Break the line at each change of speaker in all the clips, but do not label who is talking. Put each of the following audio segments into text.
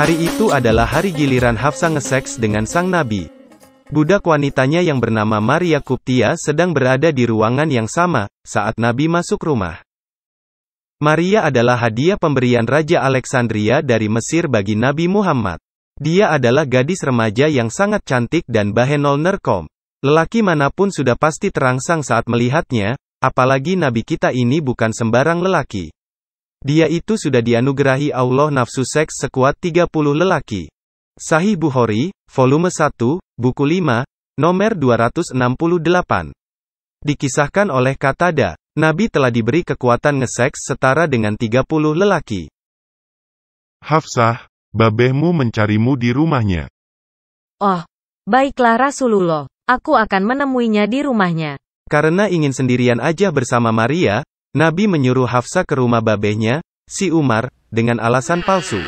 Hari itu adalah hari giliran Hafsa ngeseks dengan sang nabi. Budak wanitanya yang bernama Maria Kuptia sedang berada di ruangan yang sama, saat Nabi masuk rumah. Maria adalah hadiah pemberian Raja Alexandria dari Mesir bagi Nabi Muhammad. Dia adalah gadis remaja yang sangat cantik dan bahenol nerkom. Lelaki manapun sudah pasti terangsang saat melihatnya, apalagi Nabi kita ini bukan sembarang lelaki. Dia itu sudah dianugerahi Allah nafsu seks sekuat 30 lelaki. Sahih Bukhari, volume 1, buku 5, nomor 268. Dikisahkan oleh Katada, Nabi telah diberi kekuatan ngeseks setara dengan 30 lelaki. Hafsah, babehmu mencarimu di rumahnya.
Oh, baiklah Rasulullah, aku akan menemuinya di rumahnya.
Karena ingin sendirian aja bersama Maria, Nabi menyuruh Hafsa ke rumah babehnya, si Umar, dengan alasan palsu.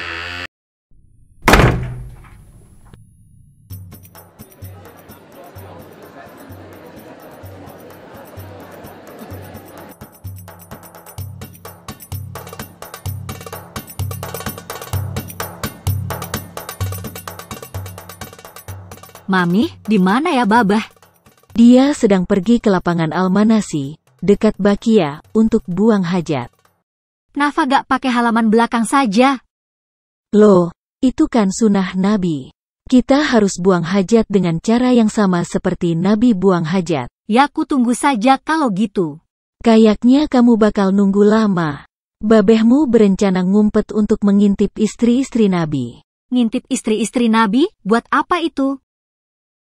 Mami, di mana ya Babah? Dia sedang pergi ke lapangan Almanasi, dekat Bakia, untuk buang hajat. Nafa gak pakai halaman belakang saja. Loh, itu kan sunnah Nabi. Kita harus buang hajat dengan cara yang sama seperti Nabi buang hajat. Ya aku tunggu saja kalau gitu. Kayaknya kamu bakal nunggu lama. Babehmu berencana ngumpet untuk mengintip istri-istri Nabi. Ngintip istri-istri Nabi? Buat apa itu?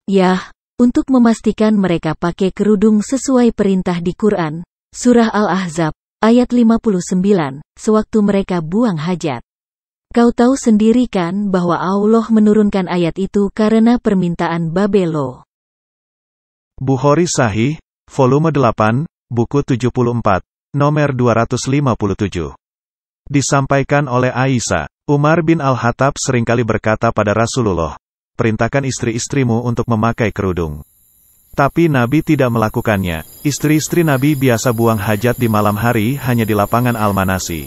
Yah, untuk memastikan mereka pakai kerudung sesuai perintah di Quran, Surah Al-Ahzab, ayat 59, sewaktu mereka buang hajat. Kau tahu sendiri kan bahwa Allah menurunkan ayat itu karena permintaan Babelo.
Bukhari Sahih, volume 8, buku 74, nomor 257. Disampaikan oleh Aisyah, Umar bin Al-Hattab seringkali berkata pada Rasulullah, perintahkan istri-istrimu untuk memakai kerudung. Tapi Nabi tidak melakukannya. Istri-istri Nabi biasa buang hajat di malam hari hanya di lapangan Almanasi.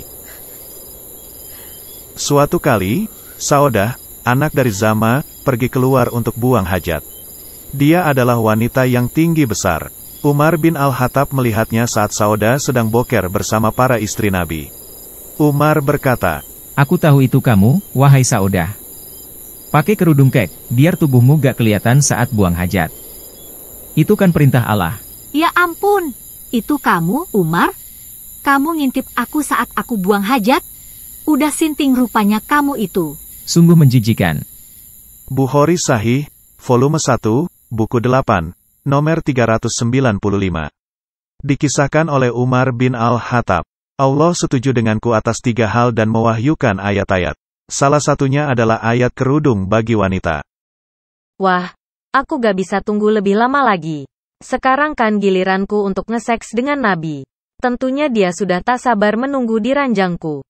Suatu kali, Saudah, anak dari Zama, pergi keluar untuk buang hajat. Dia adalah wanita yang tinggi besar. Umar bin Al-Hattab melihatnya saat Saudah sedang boker bersama para istri Nabi. Umar berkata, Aku tahu itu kamu, wahai Saudah. Pakai kerudung kek, biar tubuhmu gak kelihatan saat buang hajat. Itu kan perintah Allah.
Ya ampun, itu kamu, Umar? Kamu ngintip aku saat aku buang hajat? Udah sinting rupanya kamu itu.
Sungguh menjijikan. Bukhari Sahih, volume 1, buku 8, nomor 395. Dikisahkan oleh Umar bin Al-Hattab. Allah setuju denganku atas tiga hal dan mewahyukan ayat-ayat. Salah satunya adalah ayat kerudung bagi wanita.
Wah, aku gak bisa tunggu lebih lama lagi. Sekarang kan giliranku untuk ngeseks dengan Nabi. Tentunya dia sudah tak sabar menunggu di ranjangku.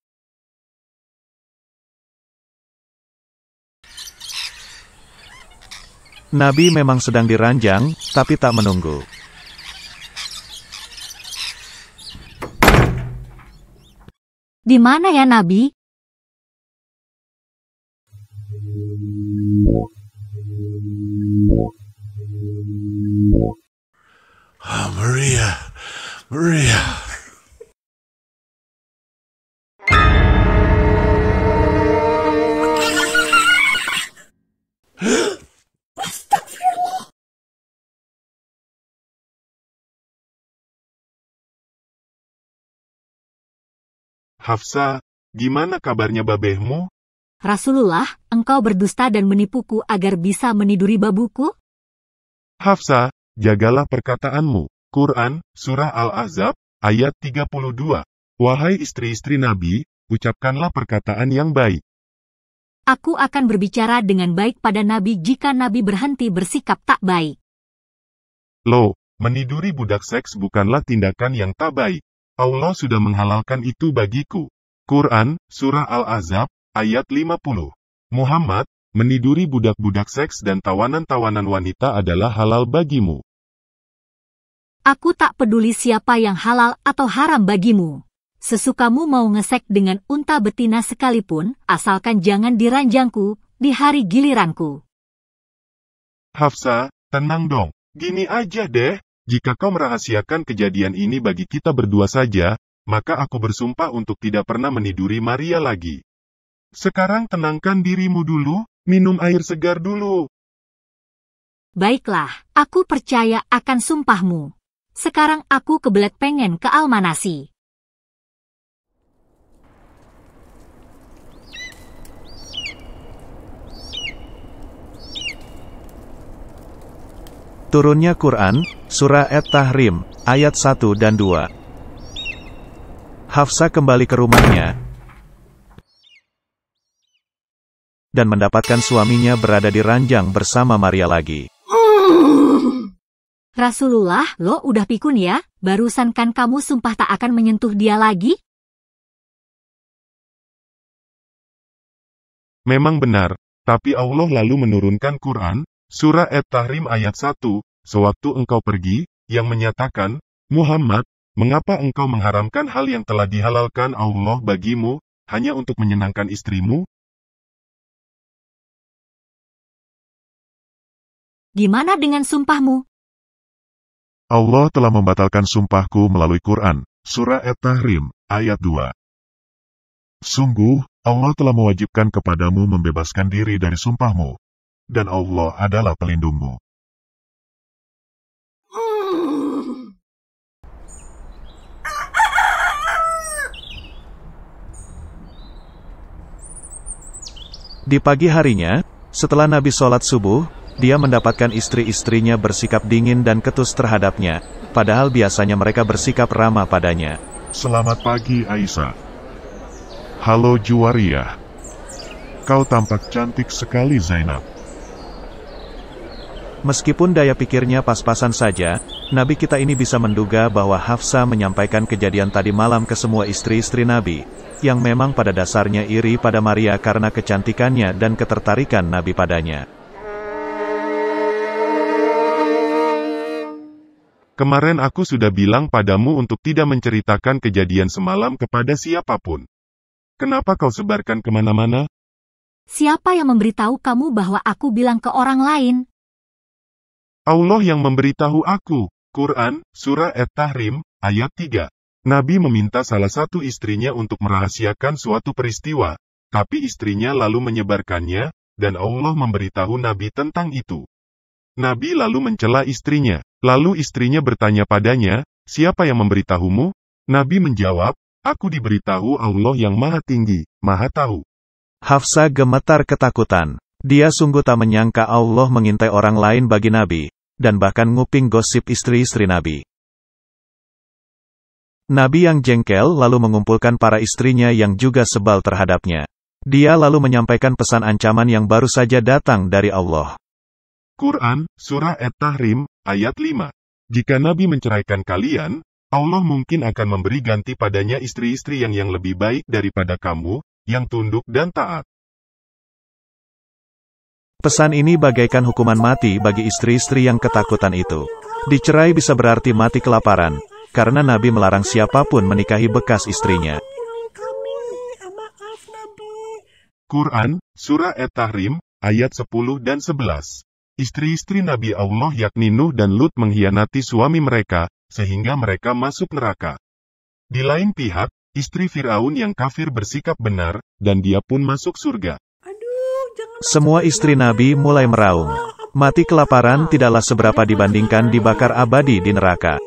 Nabi memang sedang diranjang, tapi tak menunggu.
Di mana ya Nabi?
Oh, Maria, Maria.
Hafsa, gimana kabarnya babehmu? Rasulullah, engkau berdusta dan menipuku agar bisa meniduri babuku?
Hafsa, jagalah perkataanmu. Quran, Surah Al-Azab, ayat 32. Wahai istri-istri Nabi, ucapkanlah perkataan yang baik.
Aku akan berbicara dengan baik pada Nabi jika Nabi berhenti bersikap tak baik.
Lo, meniduri budak seks bukanlah tindakan yang tak baik. Allah sudah menghalalkan itu bagiku. Quran, Surah Al-Azab, ayat 50. Muhammad, meniduri budak-budak seks dan tawanan-tawanan wanita adalah halal bagimu.
Aku tak peduli siapa yang halal atau haram bagimu. Sesukamu mau ngesek dengan unta betina sekalipun, asalkan jangan diranjangku, di hari giliranku.
Hafsa, tenang dong. Gini aja deh, jika kau merahasiakan kejadian ini bagi kita berdua saja, maka aku bersumpah untuk tidak pernah meniduri Maria lagi. Sekarang tenangkan dirimu dulu, minum air segar dulu.
Baiklah, aku percaya akan sumpahmu. Sekarang aku kebelet pengen ke Almanasi.
Turunnya Quran, Surah At-Tahrim, ayat 1 dan 2. Hafsa kembali ke rumahnya dan mendapatkan suaminya berada di ranjang bersama Maria lagi.
Uh. Rasulullah, lo udah pikun ya? Barusan kan kamu sumpah tak akan menyentuh dia lagi?
Memang benar, tapi Allah lalu menurunkan Quran, Surah At-Tahrim ayat 1, sewaktu engkau pergi, yang menyatakan, Muhammad, mengapa engkau mengharamkan hal yang telah dihalalkan Allah bagimu, hanya untuk menyenangkan istrimu?
Gimana dengan sumpahmu?
Allah telah membatalkan sumpahku melalui Quran, Surah At-Tahrim, ayat 2. Sungguh, Allah telah mewajibkan kepadamu membebaskan diri dari sumpahmu, dan Allah adalah pelindungmu.
Di pagi harinya, setelah Nabi sholat subuh, dia mendapatkan istri-istrinya bersikap dingin dan ketus terhadapnya, padahal biasanya mereka bersikap ramah padanya. Selamat pagi Aisyah. Halo Juwariah. Kau tampak cantik sekali Zainab. Meskipun daya pikirnya pas-pasan saja, Nabi kita ini bisa menduga bahwa Hafsa menyampaikan kejadian tadi malam ke semua istri-istri Nabi, yang memang pada dasarnya iri pada Maria karena kecantikannya dan ketertarikan Nabi padanya.
Kemarin aku sudah bilang padamu untuk tidak menceritakan kejadian semalam kepada siapapun. Kenapa kau sebarkan kemana-mana?
Siapa yang memberitahu kamu bahwa aku bilang ke orang lain?
Allah yang memberitahu aku. Quran, Surah At-Tahrim, ayat 3. Nabi meminta salah satu istrinya untuk merahasiakan suatu peristiwa, tapi istrinya lalu menyebarkannya, dan Allah memberitahu Nabi tentang itu. Nabi lalu mencela istrinya. Lalu istrinya bertanya padanya, siapa yang memberitahumu? Nabi
menjawab, aku diberitahu Allah yang maha tinggi, maha tahu. Hafsa gemetar ketakutan. Dia sungguh tak menyangka Allah mengintai orang lain bagi Nabi, dan bahkan nguping gosip istri-istri Nabi. Nabi yang jengkel lalu mengumpulkan para istrinya yang juga sebal terhadapnya. Dia lalu menyampaikan pesan ancaman yang baru saja datang dari Allah.
Quran, Surah At-Tahrim, ayat 5. Jika Nabi menceraikan kalian, Allah mungkin akan memberi ganti padanya istri-istri yang yang lebih baik daripada kamu, yang tunduk dan taat.
Pesan ini bagaikan hukuman mati bagi istri-istri yang ketakutan itu. Dicerai bisa berarti mati kelaparan, karena Nabi melarang siapapun menikahi bekas istrinya. Quran,
Surah At-Tahrim, ayat 10 dan 11. Istri-istri Nabi Allah yakni Nuh dan Lut mengkhianati suami mereka, sehingga mereka masuk neraka. Di lain
pihak, istri Firaun yang kafir bersikap benar, dan dia pun masuk surga. Semua istri Nabi mulai meraung. Ah, Mati kelaparan tidaklah seberapa dibandingkan dibakar abadi di neraka.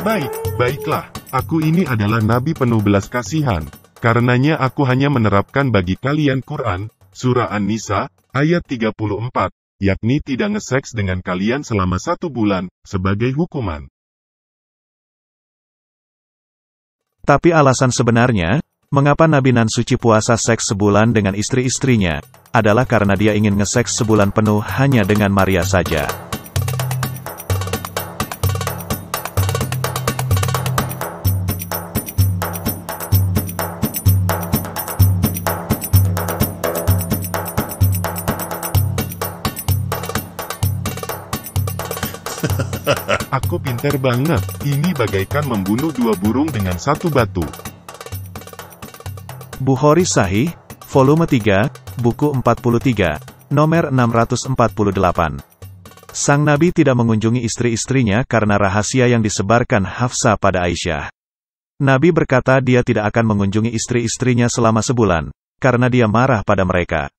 Baik, baiklah. Aku ini adalah nabi penuh belas kasihan. Karenanya aku hanya menerapkan bagi kalian Quran, Surah An-Nisa, ayat 34, yakni tidak ngeseks dengan kalian selama satu bulan, sebagai hukuman.
Tapi alasan sebenarnya, mengapa Nabi Nan suci puasa seks sebulan dengan istri-istrinya, adalah karena dia ingin ngeseks sebulan penuh hanya dengan Maria saja. pinter banget, ini bagaikan membunuh dua burung dengan satu batu. Bukhari Sahih, volume 3, buku 43, nomor 648. Sang Nabi tidak mengunjungi istri-istrinya karena rahasia yang disebarkan Hafsah pada Aisyah. Nabi berkata dia tidak akan mengunjungi istri-istrinya selama sebulan, karena dia marah pada mereka.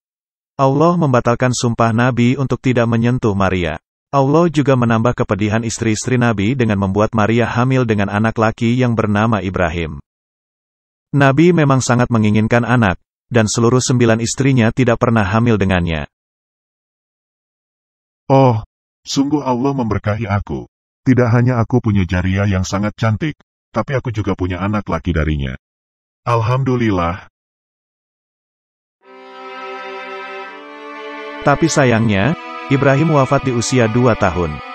Allah membatalkan sumpah Nabi untuk tidak menyentuh Maria. Allah juga menambah kepedihan istri-istri Nabi dengan membuat Maria hamil dengan anak laki yang bernama Ibrahim. Nabi memang sangat menginginkan anak, dan seluruh sembilan istrinya tidak pernah hamil dengannya.
Oh, sungguh Allah memberkahi aku. Tidak hanya aku punya jariah yang sangat cantik, tapi aku juga punya anak laki darinya.
Alhamdulillah. Tapi sayangnya, Ibrahim wafat di usia 2 tahun.